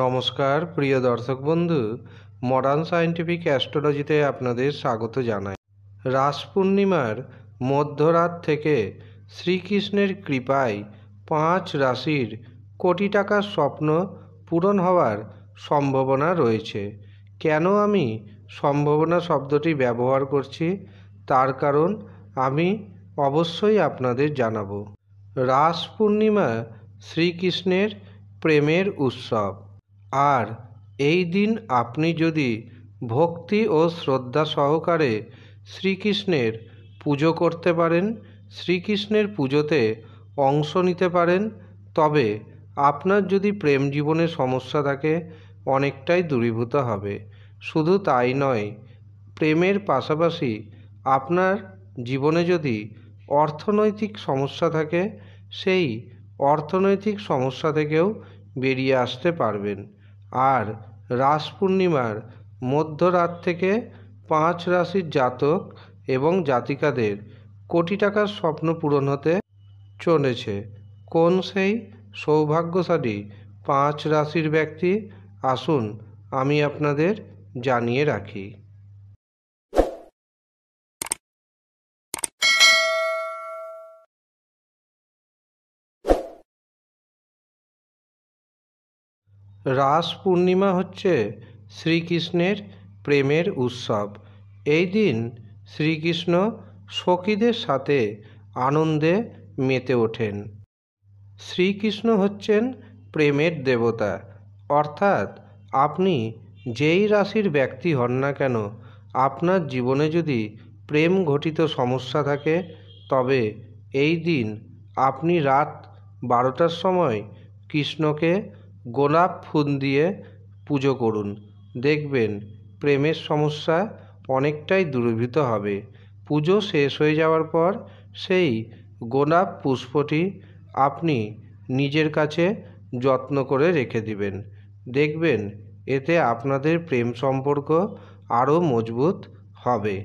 নমস্কার প্রিয় দর্শক বন্ধু মডার্ন সায়েন্টিফিক অ্যাস্ট্রোলজিতে আপনাদের স্বাগত জানাই রাস পূর্ণিমার মধ্যরাত থেকে শ্রীকৃষ্ণের কৃপায় পাঁচ রাশির কোটি টাকার স্বপ্ন পূরণ হওয়ার সম্ভাবনা রয়েছে কেন আমি সম্ভাবনা শব্দটি ব্যবহার করছি তার কারণ আমি অবশ্যই আপনাদের জানাবো রাস পূর্ণিমা শ্রীকৃষ্ণের প্রেমের উৎসব আর এই দিন আপনি যদি ভক্তি ও শ্রদ্ধা সহকারে শ্রীকৃষ্ণের পুজো করতে পারেন শ্রীকৃষ্ণের পুজোতে অংশ নিতে পারেন তবে আপনার যদি প্রেম জীবনে সমস্যা থাকে অনেকটাই দূরীভূত হবে শুধু তাই নয় প্রেমের পাশাপাশি আপনার জীবনে যদি অর্থনৈতিক সমস্যা থাকে সেই অর্থনৈতিক সমস্যা থেকেও বেরিয়ে আসতে পারবেন আর রাস পূর্ণিমার মধ্যরাত থেকে পাঁচ রাশির জাতক এবং জাতিকাদের কোটি টাকার স্বপ্ন পূরণ হতে চলেছে কোন সেই সৌভাগ্যশালী পাঁচ রাশির ব্যক্তি আসুন আমি আপনাদের জানিয়ে রাখি রাস পূর্ণিমা হচ্ছে শ্রীকৃষ্ণের প্রেমের উৎসব এই দিন শ্রীকৃষ্ণ সখীদের সাথে আনন্দে মেতে ওঠেন শ্রীকৃষ্ণ হচ্ছেন প্রেমের দেবতা অর্থাৎ আপনি যেই রাশির ব্যক্তি হন না কেন আপনার জীবনে যদি প্রেম ঘটিত সমস্যা থাকে তবে এই দিন আপনি রাত বারোটার সময় কৃষ্ণকে গোলাপ ফুল দিয়ে পুজো করুন দেখবেন প্রেমের সমস্যা অনেকটাই দূরীভূত হবে পুজো শেষ হয়ে যাওয়ার পর সেই গোলাপ পুষ্পটি আপনি নিজের কাছে যত্ন করে রেখে দিবেন দেখবেন এতে আপনাদের প্রেম সম্পর্ক আরও মজবুত হবে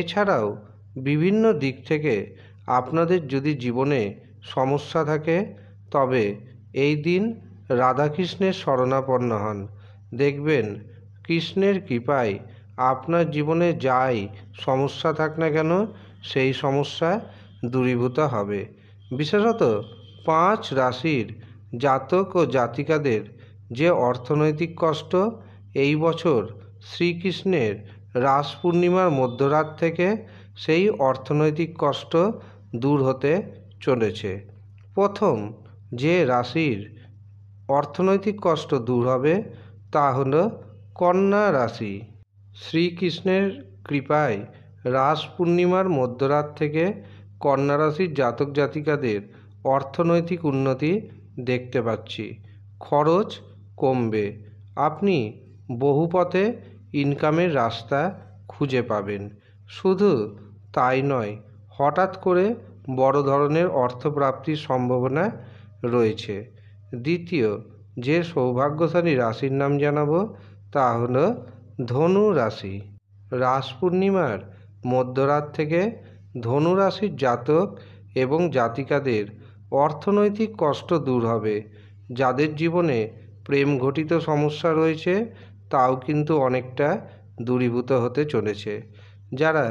এছাড়াও বিভিন্ন দিক থেকে আপনাদের যদি জীবনে সমস্যা থাকে তবে এই দিন রাধাকৃষ্ণের শরণাপন্ন হন দেখবেন কৃষ্ণের কৃপায় আপনার জীবনে যাই সমস্যা থাক না কেন সেই সমস্যা দূরীভূত হবে বিশেষত পাঁচ রাশির জাতক ও জাতিকাদের যে অর্থনৈতিক কষ্ট এই বছর শ্রীকৃষ্ণের রাস পূর্ণিমার মধ্যরাত থেকে সেই অর্থনৈতিক কষ্ট দূর হতে চলেছে প্রথম যে রাশির অর্থনৈতিক কষ্ট দূর হবে তা হল কন্যা রাশি শ্রীকৃষ্ণের কৃপায় রাস পূর্ণিমার মধ্যরাত থেকে কন্যা রাশির জাতক জাতিকাদের অর্থনৈতিক উন্নতি দেখতে পাচ্ছি খরচ কমবে আপনি বহু পথে ইনকামের রাস্তা খুঁজে পাবেন শুধু তাই নয় হঠাৎ করে বড় ধরনের অর্থপ্রাপ্তির সম্ভাবনা রয়েছে দ্বিতীয় যে সৌভাগ্যশালী রাশির নাম জানাবো তা হল ধনু রাশি রাস পূর্ণিমার মধ্যরাত থেকে ধনু রাশির জাতক এবং জাতিকাদের অর্থনৈতিক কষ্ট দূর হবে যাদের জীবনে প্রেম ঘটিত সমস্যা রয়েছে তাও কিন্তু অনেকটা দূরীভূত হতে চলেছে যারা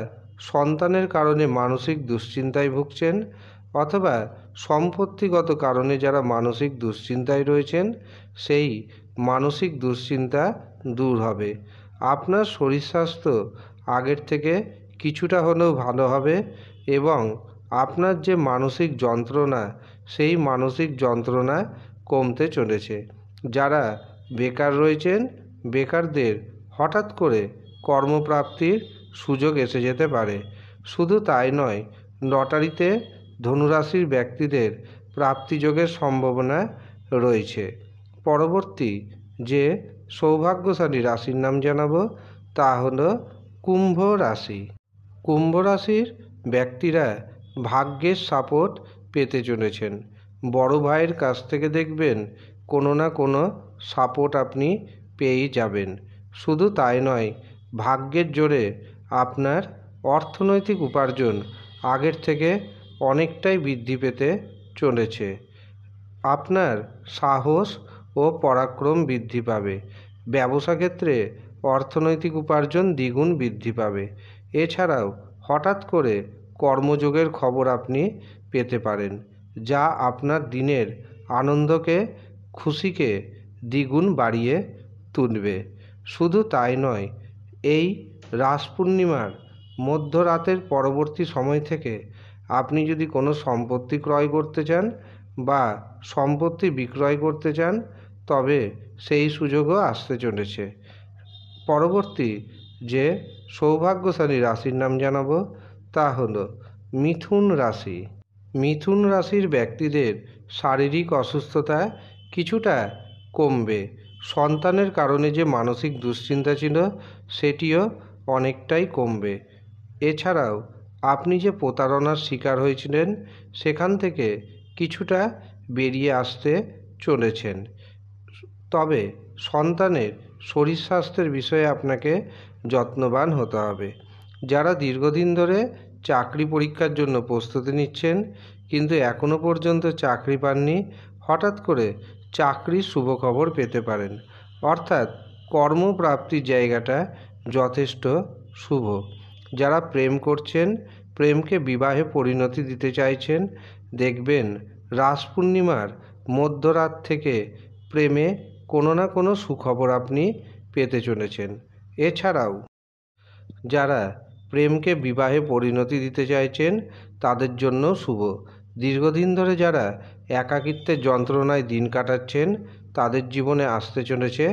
সন্তানের কারণে মানসিক দুশ্চিন্তায় ভুগছেন অথবা সম্পত্তিগত কারণে যারা মানসিক দুশ্চিন্তায় রয়েছেন সেই মানসিক দুশ্চিন্তা দূর হবে আপনার শরীর স্বাস্থ্য আগের থেকে কিছুটা হলেও ভালো হবে এবং আপনার যে মানসিক যন্ত্রণা সেই মানসিক যন্ত্রণা কমতে চলেছে যারা বেকার রয়েছেন বেকারদের হঠাৎ করে কর্মপ্রাপ্তির সুযোগ এসে যেতে পারে শুধু তাই নয় লটারিতে ধনুরাশির ব্যক্তিদের প্রাপ্তিযোগের সম্ভাবনা রয়েছে পরবর্তী যে সৌভাগ্যশালী রাশির নাম জানাবো তা হল কুম্ভ রাশি কুম্ভ রাশির ব্যক্তিরা ভাগ্যের সাপোর্ট পেতে চলেছেন বড় ভাইয়ের কাছ থেকে দেখবেন কোনো না কোনো সাপোর্ট আপনি পেয়েই যাবেন শুধু তাই নয় ভাগ্যের জোরে আপনার অর্থনৈতিক উপার্জন আগের থেকে অনেকটাই বৃদ্ধি পেতে চলেছে আপনার সাহস ও পরাক্রম বৃদ্ধি পাবে ব্যবসা ক্ষেত্রে অর্থনৈতিক উপার্জন দ্বিগুণ বৃদ্ধি পাবে এছাড়াও হঠাৎ করে কর্মযোগের খবর আপনি পেতে পারেন যা আপনার দিনের আনন্দকে খুশিকে দ্বিগুণ বাড়িয়ে তুলবে শুধু তাই নয় এই রাস পূর্ণিমার মধ্যরাতের পরবর্তী সময় থেকে আপনি যদি কোনো সম্পত্তি ক্রয় করতে চান বা সম্পত্তি বিক্রয় করতে চান তবে সেই সুযোগও আসতে চলেছে পরবর্তী যে সৌভাগ্যশালী রাশির নাম জানাবো তা হলো মিথুন রাশি মিথুন রাশির ব্যক্তিদের শারীরিক অসুস্থতা কিছুটা কমবে সন্তানের কারণে যে মানসিক দুশ্চিন্তা ছিল সেটিও অনেকটাই কমবে এছাড়াও আপনি যে প্রতারণার শিকার হয়েছিলেন সেখান থেকে কিছুটা বেরিয়ে আসতে চলেছেন তবে সন্তানের শরীর স্বাস্থ্যের বিষয়ে আপনাকে যত্নবান হতে হবে যারা দীর্ঘদিন ধরে চাকরি পরীক্ষার জন্য প্রস্তুতি নিচ্ছেন কিন্তু এখনও পর্যন্ত চাকরি পাননি হঠাৎ করে চাকরির শুভ খবর পেতে পারেন অর্থাৎ কর্মপ্রাপ্তির জায়গাটা যথেষ্ট শুভ যারা প্রেম করছেন প্রেমকে বিবাহে পরিণতি দিতে চাইছেন দেখবেন রাস পূর্ণিমার মধ্যরাত থেকে প্রেমে কোনো না কোনো সুখবর আপনি পেতে চলেছেন এছাড়াও যারা প্রেমকে বিবাহে পরিণতি দিতে চাইছেন তাদের জন্য শুভ দীর্ঘদিন ধরে যারা একাকিত্বের যন্ত্রণায় দিন কাটাচ্ছেন তাদের জীবনে আসতে চলেছে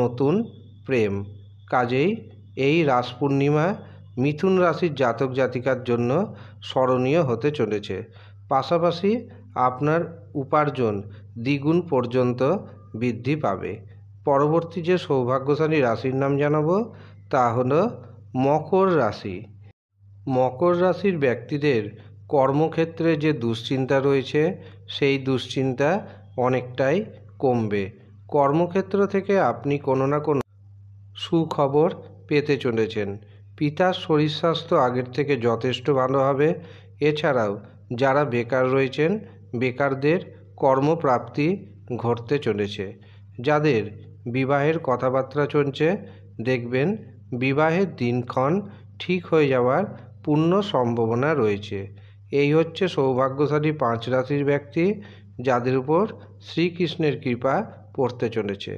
নতুন প্রেম কাজেই এই রাস পূর্ণিমা মিথুন রাশির জাতক জাতিকার জন্য স্মরণীয় হতে চলেছে পাশাপাশি আপনার উপার্জন দ্বিগুণ পর্যন্ত বৃদ্ধি পাবে পরবর্তী যে সৌভাগ্যশালী রাশির নাম জানাব তা হল মকর রাশি মকর রাশির ব্যক্তিদের কর্মক্ষেত্রে যে দুশ্চিন্তা রয়েছে সেই দুশ্চিন্তা অনেকটাই কমবে কর্মক্ষেত্র থেকে আপনি কোনো না কোনো সুখবর পেতে চলেছেন পিতার শরীর স্বাস্থ্য আগের থেকে যথেষ্ট ভালো হবে এছাড়াও যারা বেকার রয়েছেন বেকারদের কর্মপ্রাপ্তি ঘটতে চলেছে যাদের বিবাহের কথাবার্তা চলছে দেখবেন বিবাহের দিনক্ষণ ঠিক হয়ে যাওয়ার পূর্ণ সম্ভাবনা রয়েছে এই হচ্ছে সৌভাগ্যশালী পাঁচ রাশির ব্যক্তি যাদের উপর শ্রীকৃষ্ণের কৃপা পড়তে চলেছে